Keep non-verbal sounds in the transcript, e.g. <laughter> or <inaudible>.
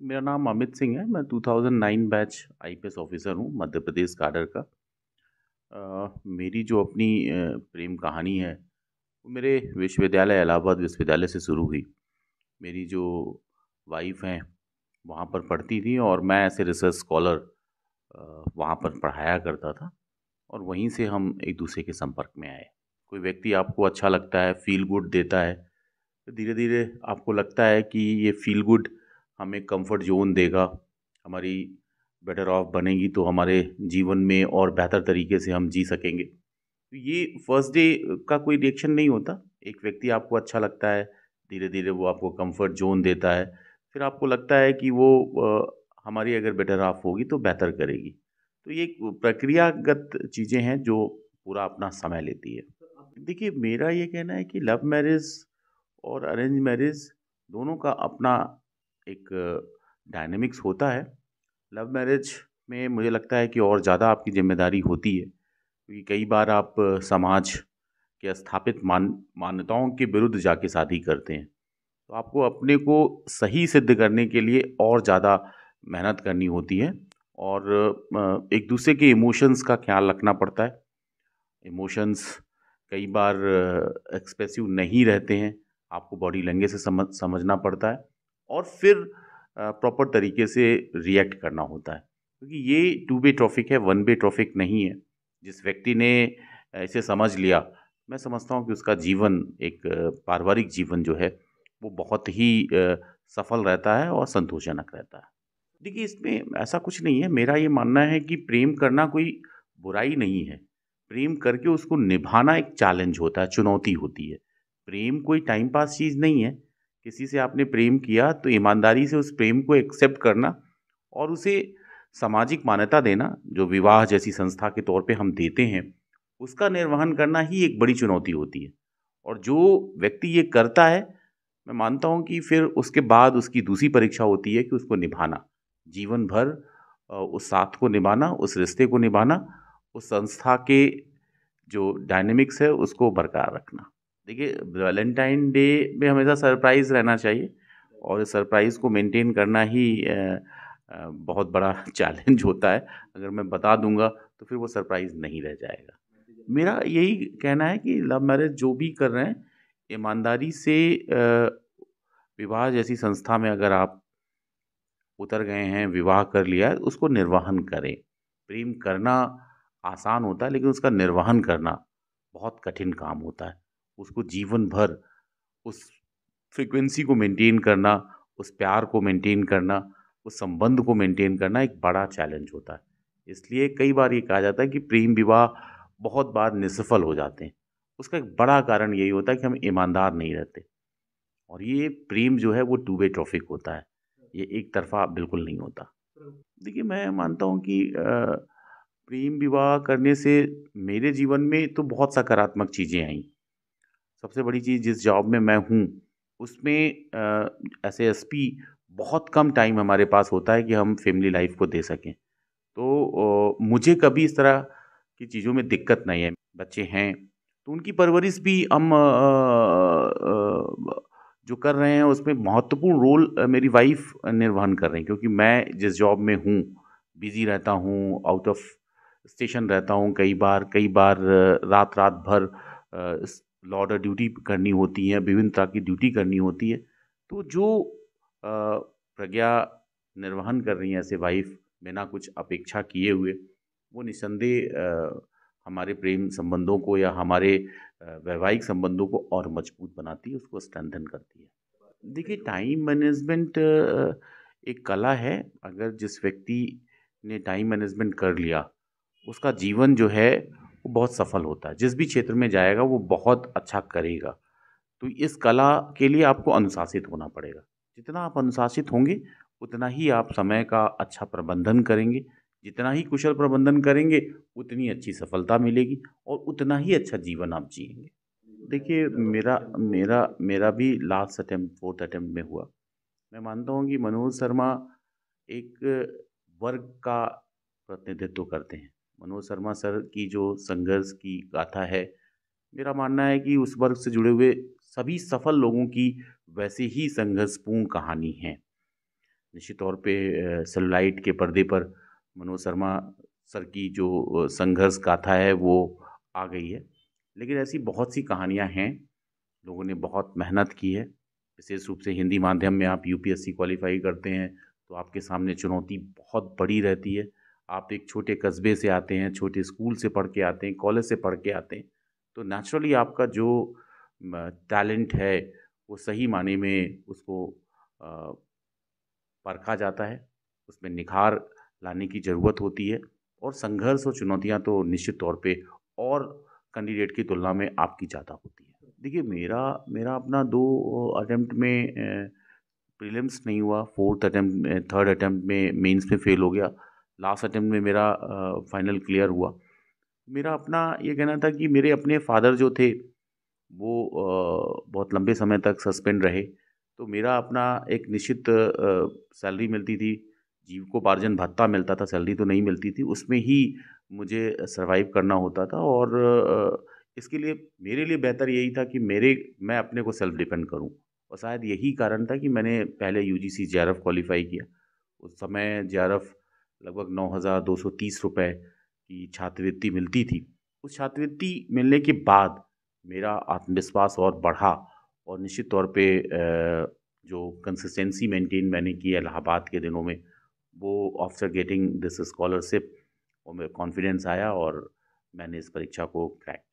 मेरा नाम अमित सिंह है मैं 2009 बैच आईपीएस ऑफिसर हूँ मध्य प्रदेश काडर का आ, मेरी जो अपनी प्रेम कहानी है वो मेरे विश्वविद्यालय इलाहाबाद विश्वविद्यालय से शुरू हुई मेरी जो वाइफ हैं वहाँ पर पढ़ती थी और मैं ऐसे रिसर्च स्कॉलर वहाँ पर पढ़ाया करता था और वहीं से हम एक दूसरे के संपर्क में आए कोई व्यक्ति आपको अच्छा लगता है फील गुड देता है तो धीरे धीरे आपको लगता है कि ये फील गुड हमें कंफ़र्ट जोन देगा हमारी बेटर ऑफ बनेगी तो हमारे जीवन में और बेहतर तरीके से हम जी सकेंगे तो ये फर्स्ट डे का कोई रिएक्शन नहीं होता एक व्यक्ति आपको अच्छा लगता है धीरे धीरे वो आपको कंफर्ट जोन देता है फिर आपको लगता है कि वो आ, हमारी अगर बेटर ऑफ होगी तो बेहतर करेगी तो ये प्रक्रियागत चीज़ें हैं जो पूरा अपना समय लेती है देखिए मेरा ये कहना है कि लव मैरिज और अरेंज मैरिज दोनों का अपना एक डायनेमिक्स होता है लव मैरिज में मुझे लगता है कि और ज़्यादा आपकी ज़िम्मेदारी होती है क्योंकि कई बार आप समाज के स्थापित मान मान्यताओं के विरुद्ध जाके शादी करते हैं तो आपको अपने को सही सिद्ध करने के लिए और ज़्यादा मेहनत करनी होती है और एक दूसरे के इमोशंस का ख्याल रखना पड़ता है इमोशंस कई बार एक्सप्रेसिव नहीं रहते हैं आपको बॉडी लैंग्वेज से समझ समझना पड़ता है और फिर प्रॉपर तरीके से रिएक्ट करना होता है क्योंकि तो ये टू बे ट्रॉफिक है वन बे ट्रॉफिक नहीं है जिस व्यक्ति ने इसे समझ लिया मैं समझता हूँ कि उसका जीवन एक पारिवारिक जीवन जो है वो बहुत ही सफल रहता है और संतोषजनक रहता है देखिए इसमें ऐसा कुछ नहीं है मेरा ये मानना है कि प्रेम करना कोई बुराई नहीं है प्रेम करके उसको निभाना एक चैलेंज होता है चुनौती होती है प्रेम कोई टाइम पास चीज़ नहीं है किसी से आपने प्रेम किया तो ईमानदारी से उस प्रेम को एक्सेप्ट करना और उसे सामाजिक मान्यता देना जो विवाह जैसी संस्था के तौर पे हम देते हैं उसका निर्वहन करना ही एक बड़ी चुनौती होती है और जो व्यक्ति ये करता है मैं मानता हूँ कि फिर उसके बाद उसकी दूसरी परीक्षा होती है कि उसको निभाना जीवन भर उस साथ को निभाना उस रिश्ते को निभाना उस संस्था के जो डायनेमिक्स है उसको बरकरार रखना देखिए वैलेंटाइन डे में हमेशा सरप्राइज़ रहना चाहिए और सरप्राइज़ को मेंटेन करना ही बहुत बड़ा चैलेंज <laughs> होता है अगर मैं बता दूंगा तो फिर वो सरप्राइज़ नहीं रह जाएगा मेरा यही कहना है कि लव मैरिज जो भी कर रहे हैं ईमानदारी से विवाह जैसी संस्था में अगर आप उतर गए हैं विवाह कर लिया है उसको निर्वहन करें प्रेम करना आसान होता है लेकिन उसका निर्वहन करना बहुत कठिन काम होता है उसको जीवन भर उस फ्रिक्वेंसी को मेंटेन करना उस प्यार को मेंटेन करना उस संबंध को मेंटेन करना एक बड़ा चैलेंज होता है इसलिए कई बार ये कहा जाता है कि प्रेम विवाह बहुत बार निसफल हो जाते हैं उसका एक बड़ा कारण यही होता है कि हम ईमानदार नहीं रहते और ये प्रेम जो है वो टू वे ट्रॉफिक होता है ये एक तरफा बिल्कुल नहीं होता देखिए मैं मानता हूँ कि प्रेम विवाह करने से मेरे जीवन में तो बहुत सकारात्मक चीज़ें आई सबसे बड़ी चीज़ जिस जॉब में मैं हूँ उसमें ऐसे एस पी बहुत कम टाइम हमारे पास होता है कि हम फैमिली लाइफ को दे सकें तो आ, मुझे कभी इस तरह की चीज़ों में दिक्कत नहीं है बच्चे हैं तो उनकी परवरिश भी हम आ, आ, जो कर रहे हैं उसमें महत्वपूर्ण रोल मेरी वाइफ निर्वहन कर रही हैं क्योंकि मैं जिस जॉब में हूँ बिज़ी रहता हूँ आउट ऑफ स्टेशन रहता हूँ कई बार कई बार रात रात भर लॉडर ड्यूटी करनी होती हैं विभिन्न तरह की ड्यूटी करनी होती है तो जो प्रज्ञा निर्वहन कर रही हैं ऐसे वाइफ बिना कुछ अपेक्षा किए हुए वो निसंदेह हमारे प्रेम संबंधों को या हमारे वैवाहिक संबंधों को और मजबूत बनाती है उसको स्ट्रेंथन करती है देखिए टाइम मैनेजमेंट एक कला है अगर जिस व्यक्ति ने टाइम मैनेजमेंट कर लिया उसका जीवन जो है बहुत सफल होता है जिस भी क्षेत्र में जाएगा वो बहुत अच्छा करेगा तो इस कला के लिए आपको अनुशासित होना पड़ेगा जितना आप अनुशासित होंगे उतना ही आप समय का अच्छा प्रबंधन करेंगे जितना ही कुशल प्रबंधन करेंगे उतनी अच्छी सफलता मिलेगी और उतना ही अच्छा जीवन आप जियेंगे देखिए मेरा मेरा मेरा भी लास्ट अटैम्प्ट फोर्थ अटैम्प्ट में हुआ मैं मानता हूँ कि मनोज शर्मा एक वर्ग का प्रतिनिधित्व करते हैं मनोज शर्मा सर की जो संघर्ष की गाथा है मेरा मानना है कि उस वर्ग से जुड़े हुए सभी सफल लोगों की वैसे ही संघर्षपूर्ण कहानी है निश्चित तौर पे सेलुलाइट के पर्दे पर मनोज शर्मा सर की जो संघर्ष गाथा है वो आ गई है लेकिन ऐसी बहुत सी कहानियां हैं लोगों ने बहुत मेहनत की है विशेष रूप से हिंदी माध्यम में आप यूपीएससी क्वालिफाई करते हैं तो आपके सामने चुनौती बहुत बड़ी रहती है आप एक छोटे कस्बे से आते हैं छोटे स्कूल से पढ़ के आते हैं कॉलेज से पढ़ के आते हैं तो नेचुरली आपका जो टैलेंट है वो सही माने में उसको परखा जाता है उसमें निखार लाने की ज़रूरत होती है और संघर्ष और चुनौतियाँ तो निश्चित तौर पे और कैंडिडेट की तुलना में आपकी ज़्यादा होती है देखिए मेरा मेरा अपना दो अटैम्प्ट में प्रीलिम्स नहीं हुआ फोर्थ अटैम्प्ट थर्ड अटैम्प्ट में मेंस में फ़ेल हो गया लास्ट अटैम्प्ट में मेरा फाइनल क्लियर हुआ मेरा अपना ये कहना था कि मेरे अपने फादर जो थे वो बहुत लंबे समय तक सस्पेंड रहे तो मेरा अपना एक निश्चित सैलरी मिलती थी जीविकोपार्जन भत्ता मिलता था सैलरी तो नहीं मिलती थी उसमें ही मुझे सर्वाइव करना होता था और इसके लिए मेरे लिए बेहतर यही था कि मेरे मैं अपने को सेल्फ डिपेंड करूं और शायद यही कारण था कि मैंने पहले यू जी सी क्वालिफ़ाई किया उस समय जे लगभग नौ हज़ार दो सौ तीस रुपये की छात्रवृत्ति मिलती थी उस छात्रवृत्ति मिलने के बाद मेरा आत्मविश्वास और बढ़ा और निश्चित तौर पे जो कंसिस्टेंसी मेंटेन मैंने की इलाहाबाद के दिनों में वो आफ्टर गेटिंग दिस स्कॉलरशिप और मेरा कॉन्फिडेंस आया और मैंने इस परीक्षा को क्रैक